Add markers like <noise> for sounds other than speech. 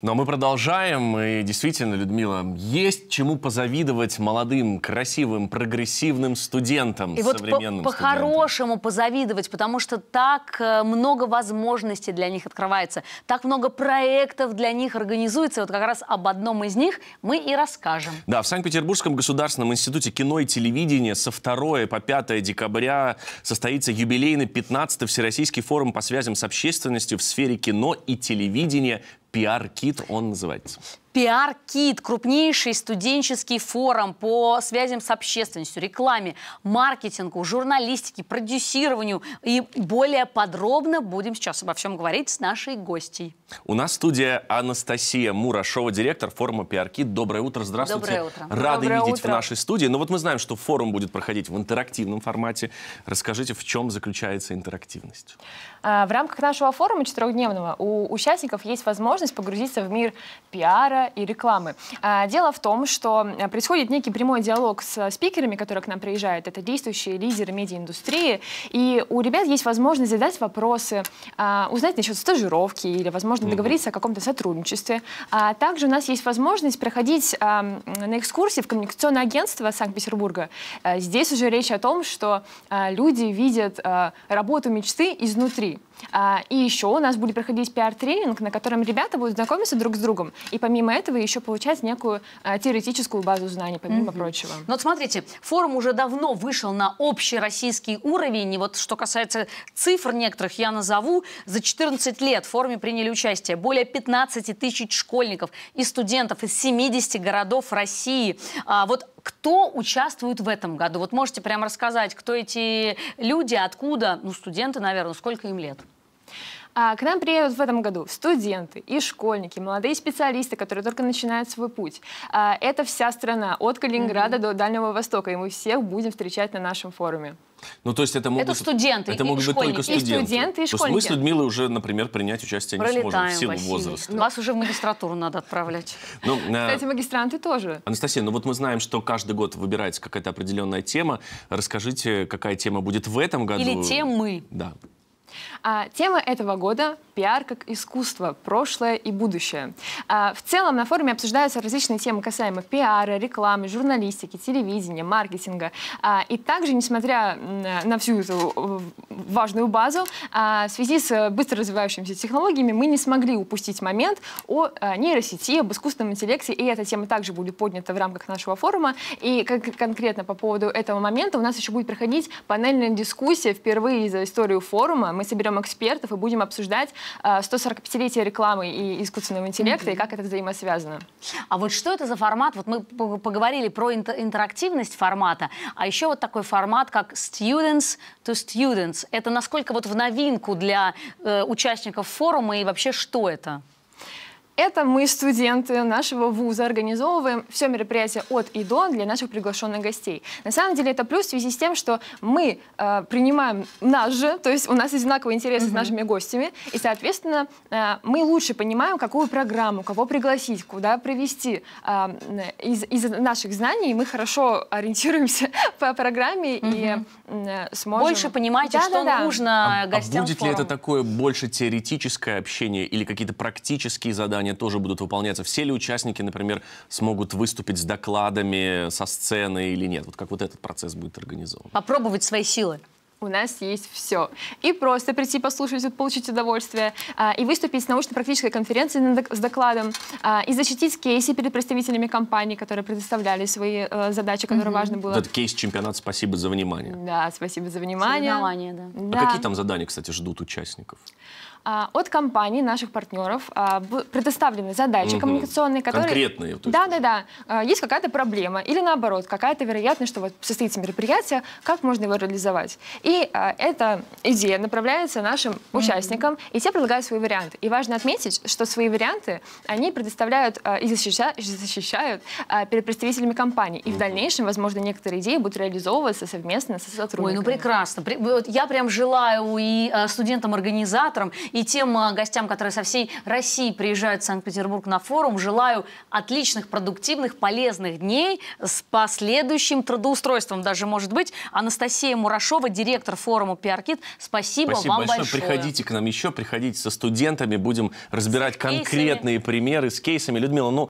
Но мы продолжаем, и действительно, Людмила, есть чему позавидовать молодым, красивым, прогрессивным студентам, и современным вот по- по-хорошему позавидовать, потому что так э, много возможностей для них открывается, так много проектов для них организуется, И вот как раз об одном из них мы и расскажем. Да, в Санкт-Петербургском государственном институте кино и телевидения со 2 по 5 декабря состоится юбилейный 15-й Всероссийский форум по связям с общественностью в сфере кино и телевидения пиар-кит он называется? Пиар-кит – крупнейший студенческий форум по связям с общественностью, рекламе, маркетингу, журналистике, продюсированию. И более подробно будем сейчас обо всем говорить с нашей гостьей. У нас студия Анастасия Мурашова, директор форума «Пиар-кит». Доброе утро, здравствуйте. Доброе утро. Рады Доброе видеть утро. в нашей студии. Но ну вот мы знаем, что форум будет проходить в интерактивном формате. Расскажите, в чем заключается интерактивность? А, в рамках нашего форума четырехдневного у участников есть возможность погрузиться в мир пиара, спикера и рекламы. А, дело в том, что э, происходит некий прямой диалог с э, спикерами, которые к нам приезжают. Это действующие лидеры медиаиндустрии. И у ребят есть возможность задать вопросы, а, узнать насчет стажировки или, возможно, договориться о каком-то сотрудничестве. А также у нас есть возможность проходить а, на экскурсии в коммуникационное агентство Санкт-Петербурга. Здесь уже речь о том, что люди видят работу мечты изнутри. И еще у нас будет проходить пиар-тренинг, на котором ребята будут знакомиться друг с другом. И помимо помимо этого еще получать некую а, теоретическую базу знаний, помимо mm-hmm. прочего. Но ну, вот смотрите, форум уже давно вышел на общий российский уровень, и вот что касается цифр некоторых, я назову, за 14 лет в форуме приняли участие более 15 тысяч школьников и студентов из 70 городов России. А, вот кто участвует в этом году? Вот можете прямо рассказать, кто эти люди, откуда, ну, студенты, наверное, сколько им лет? А, к нам приедут в этом году студенты и школьники, молодые специалисты, которые только начинают свой путь. А, это вся страна, от Калининграда mm -hmm. до Дальнего Востока, и мы всех будем встречать на нашем форуме. Ну, то есть это могут, это студенты это могут быть только студенты. И студенты, и школьники. То есть мы с Людмилой уже, например, принять участие Пролетаем, не сможем в силу Василий. возраста. Вас уже в магистратуру надо отправлять. Ну, <laughs> э, Кстати, магистранты тоже. Анастасия, ну вот мы знаем, что каждый год выбирается какая-то определенная тема. Расскажите, какая тема будет в этом году. Или темы. Да. А, тема этого года – пиар как искусство, прошлое и будущее. А, в целом на форуме обсуждаются различные темы, касаемо пиара, рекламы, журналистики, телевидения, маркетинга. А, и также, несмотря на, всю эту э, важную базу, а, в связи с быстро развивающимися технологиями мы не смогли упустить момент о э, нейросети, об искусственном интеллекте, и эта тема также будет поднята в рамках нашего форума. И как, конкретно по поводу этого момента у нас еще будет проходить панельная дискуссия впервые за историю форума мы соберем экспертов и будем обсуждать 145-летие э, рекламы и искусственного интеллекта, mm-hmm. и как это взаимосвязано. А вот что это за формат? Вот мы поговорили про интерактивность формата, а еще вот такой формат, как Students to Students. Это насколько вот в новинку для э, участников форума и вообще что это? Это мы, студенты нашего вуза, организовываем все мероприятие от и до для наших приглашенных гостей. На самом деле это плюс в связи с тем, что мы э, принимаем нас же, то есть у нас одинаковые интересы угу. с нашими гостями, и, соответственно, э, мы лучше понимаем, какую программу, кого пригласить, куда привести. Э, из, из наших знаний мы хорошо ориентируемся <laughs> по программе угу. и э, сможем... Больше понимаете, да, что да, да. нужно а, гостям а будет форум. ли это такое больше теоретическое общение или какие-то практические задания? задания тоже будут выполняться? Все ли участники, например, смогут выступить с докладами со сцены или нет? Вот как вот этот процесс будет организован? Попробовать свои силы у нас есть все. И просто прийти послушать, вот, получить удовольствие, а, и выступить с научно-практической конференцией с докладом, а, и защитить кейсы перед представителями компаний, которые предоставляли свои а, задачи, которые mm-hmm. важно было. Этот кейс чемпионат «Спасибо за внимание». Да, спасибо за внимание. Соревнования, да. да. А какие там задания, кстати, ждут участников? А, от компаний, наших партнеров а, предоставлены задачи угу. коммуникационные, которые... Конкретные. Да, да, да. Есть какая-то проблема или наоборот, какая-то вероятность, что вот состоится мероприятие, как можно его реализовать. И э, эта идея направляется нашим участникам, mm-hmm. и те предлагают свои варианты. И важно отметить, что свои варианты они предоставляют э, и защищают, защищают э, перед представителями компании. И mm-hmm. в дальнейшем, возможно, некоторые идеи будут реализовываться совместно со сотрудниками. Ой, ну прекрасно. При, вот я прям желаю и э, студентам-организаторам, и тем э, гостям, которые со всей России приезжают в Санкт-Петербург на форум, желаю отличных, продуктивных, полезных дней с последующим трудоустройством даже, может быть. Анастасия Мурашова, директор директор форума «Пиаркит». Спасибо, Спасибо вам большое. большое. Приходите к нам еще, приходите со студентами, будем разбирать с конкретные кейсами. примеры с кейсами. Людмила, ну,